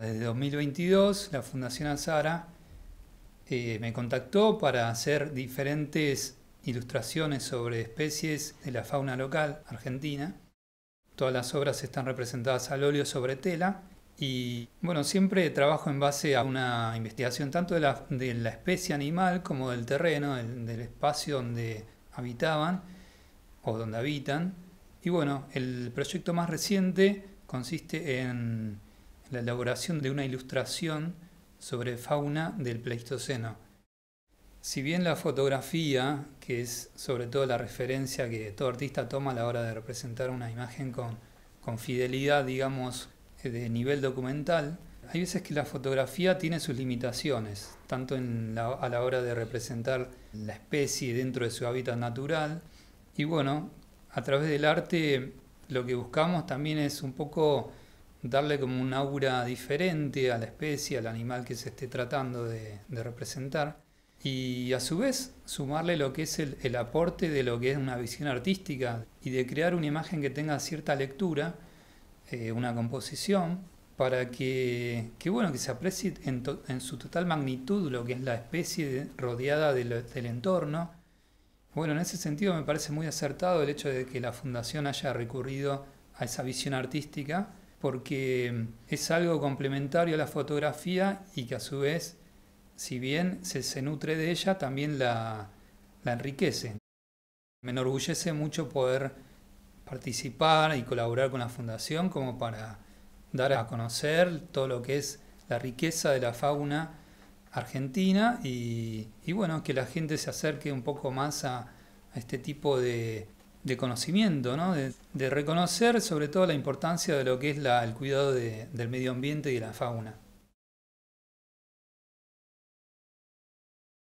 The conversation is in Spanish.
Desde 2022, la Fundación Azara eh, me contactó para hacer diferentes ilustraciones sobre especies de la fauna local argentina. Todas las obras están representadas al óleo sobre tela y bueno, siempre trabajo en base a una investigación tanto de la, especie animal como del terreno, del, espacio donde habitaban o donde habitan. Y bueno, el proyecto más reciente consiste en la elaboración de una ilustración sobre fauna del Pleistoceno. Si bien la fotografía, que es sobre todo la referencia que todo artista toma a la hora de representar una imagen con, fidelidad, digamos, de nivel documental, hay veces que la fotografía tiene sus limitaciones, tanto a la hora de representar la especie dentro de su hábitat natural. Y bueno, a través del arte lo que buscamos también es un poco darle como un aura diferente a la especie, al animal que se esté tratando de, representar y a su vez sumarle lo que es el, aporte de lo que es una visión artística y de crear una imagen que tenga cierta lectura, eh, una composición, para que, que se aprecie en, su total magnitud lo que es la especie rodeada del entorno. Bueno, en ese sentido me parece muy acertado el hecho de que la Fundación haya recurrido a esa visión artística porque es algo complementario a la fotografía y que a su vez, si bien se, nutre de ella, también la, enriquece. Me enorgullece mucho poder participar y colaborar con la fundación como para dar a conocer todo lo que es la riqueza de la fauna argentina y, bueno, que la gente se acerque un poco más a este tipo de, de conocimiento, ¿no? de, reconocer sobre todo la importancia de lo que es el cuidado del medio ambiente y de la fauna.